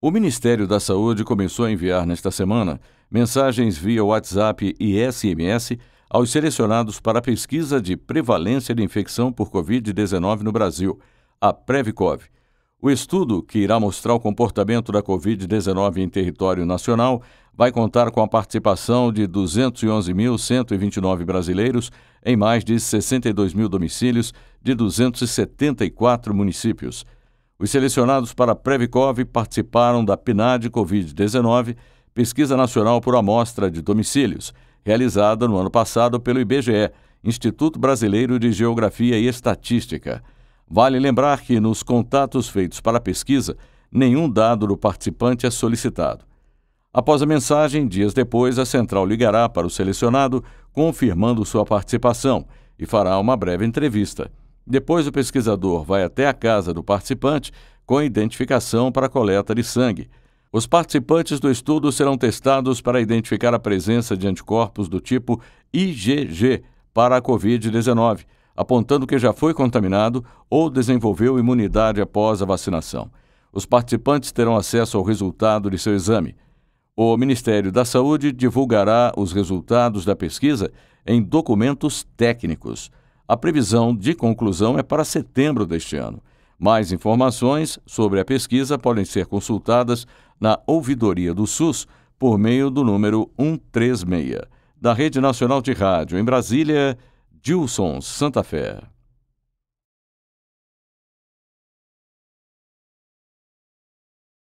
O Ministério da Saúde começou a enviar nesta semana mensagens via WhatsApp e SMS aos selecionados para a pesquisa de prevalência de infecção por Covid-19 no Brasil, a PrevCov. O estudo, que irá mostrar o comportamento da Covid-19 em território nacional, vai contar com a participação de 211.129 brasileiros em mais de 62 mil domicílios de 274 municípios. Os selecionados para a PrevCov participaram da PNAD Covid-19, Pesquisa Nacional por Amostra de Domicílios, realizada no ano passado pelo IBGE, Instituto Brasileiro de Geografia e Estatística. Vale lembrar que, nos contatos feitos para a pesquisa, nenhum dado do participante é solicitado. Após a mensagem, dias depois, a central ligará para o selecionado, confirmando sua participação, e fará uma breve entrevista. Depois, o pesquisador vai até a casa do participante com identificação para coleta de sangue. Os participantes do estudo serão testados para identificar a presença de anticorpos do tipo IgG para a Covid-19, apontando que já foi contaminado ou desenvolveu imunidade após a vacinação. Os participantes terão acesso ao resultado de seu exame. O Ministério da Saúde divulgará os resultados da pesquisa em documentos técnicos. A previsão de conclusão é para setembro deste ano. Mais informações sobre a pesquisa podem ser consultadas na ouvidoria do SUS por meio do número 136. Da Rede Nacional de Rádio, em Brasília, Dilson Santa Fé.